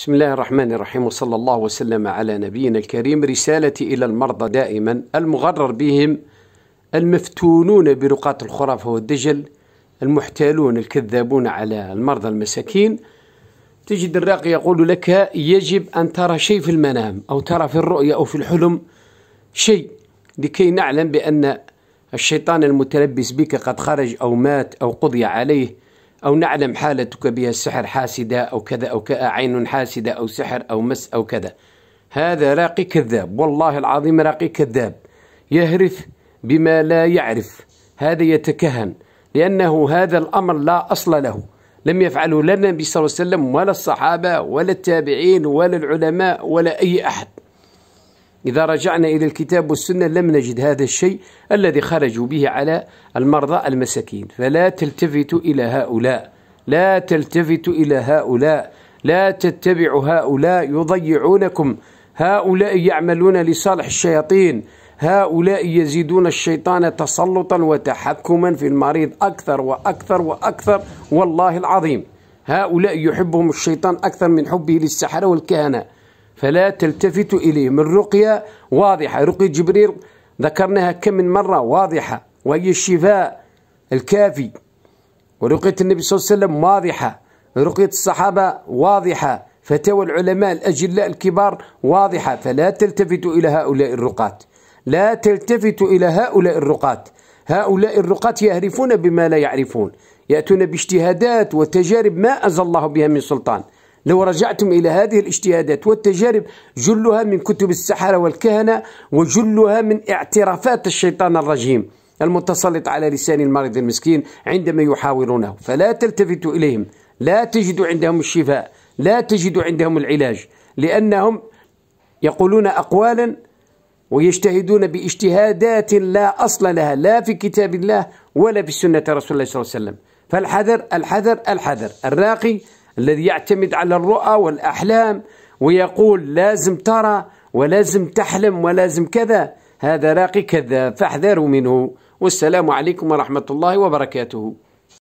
بسم الله الرحمن الرحيم وصلى الله وسلم على نبينا الكريم رسالتي إلى المرضى دائما المغرر بهم المفتونون برقات الخرافة والدجل المحتالون الكذابون على المرضى المساكين تجد الراقي يقول لك يجب أن ترى شيء في المنام أو ترى في الرؤية أو في الحلم شيء لكي نعلم بأن الشيطان المتلبس بك قد خرج أو مات أو قضي عليه أو نعلم حالتك بها السحر حاسدة أو كذا أو كذا عين حاسدة أو سحر أو مس أو كذا هذا راقي كذاب والله العظيم راقي كذاب يهرف بما لا يعرف هذا يتكهن لأنه هذا الأمر لا أصل له لم يفعله لا النبي صلى الله عليه وسلم ولا الصحابة ولا التابعين ولا العلماء ولا أي أحد إذا رجعنا إلى الكتاب والسنة لم نجد هذا الشيء الذي خرجوا به على المرضى المساكين فلا تلتفتوا إلى هؤلاء لا تلتفتوا إلى هؤلاء لا تتبعوا هؤلاء يضيعونكم هؤلاء يعملون لصالح الشياطين هؤلاء يزيدون الشيطان تسلطا وتحكما في المريض أكثر وأكثر وأكثر والله العظيم هؤلاء يحبهم الشيطان أكثر من حبه للسحرة والكهنة فلا تلتفت إليه من رقية واضحة رقية جبريل ذكرناها كم من مرة واضحة وهي الشفاء الكافي ورقية النبي صلى الله عليه وسلم واضحة رقية الصحابة واضحة فتاوى العلماء الأجلاء الكبار واضحة فلا تلتفتوا إلى هؤلاء الرقات لا تلتفتوا إلى هؤلاء الرقات هؤلاء الرقات يهرفون بما لا يعرفون يأتون باجتهادات وتجارب ما أزل الله بها من سلطان لو رجعتم إلى هذه الاجتهادات والتجارب جلها من كتب السحرة والكهنة وجلها من اعترافات الشيطان الرجيم المتسلط على لسان المريض المسكين عندما يحاورونه فلا تلتفت إليهم لا تجد عندهم الشفاء لا تجد عندهم العلاج لأنهم يقولون أقوالا ويجتهدون باجتهادات لا أصل لها لا في كتاب الله ولا في سنة رسول الله صلى الله عليه وسلم فالحذر الحذر الحذر الراقي الذي يعتمد على الرؤى والأحلام ويقول لازم ترى ولازم تحلم ولازم كذا هذا راقي كذاب فاحذروا منه والسلام عليكم ورحمة الله وبركاته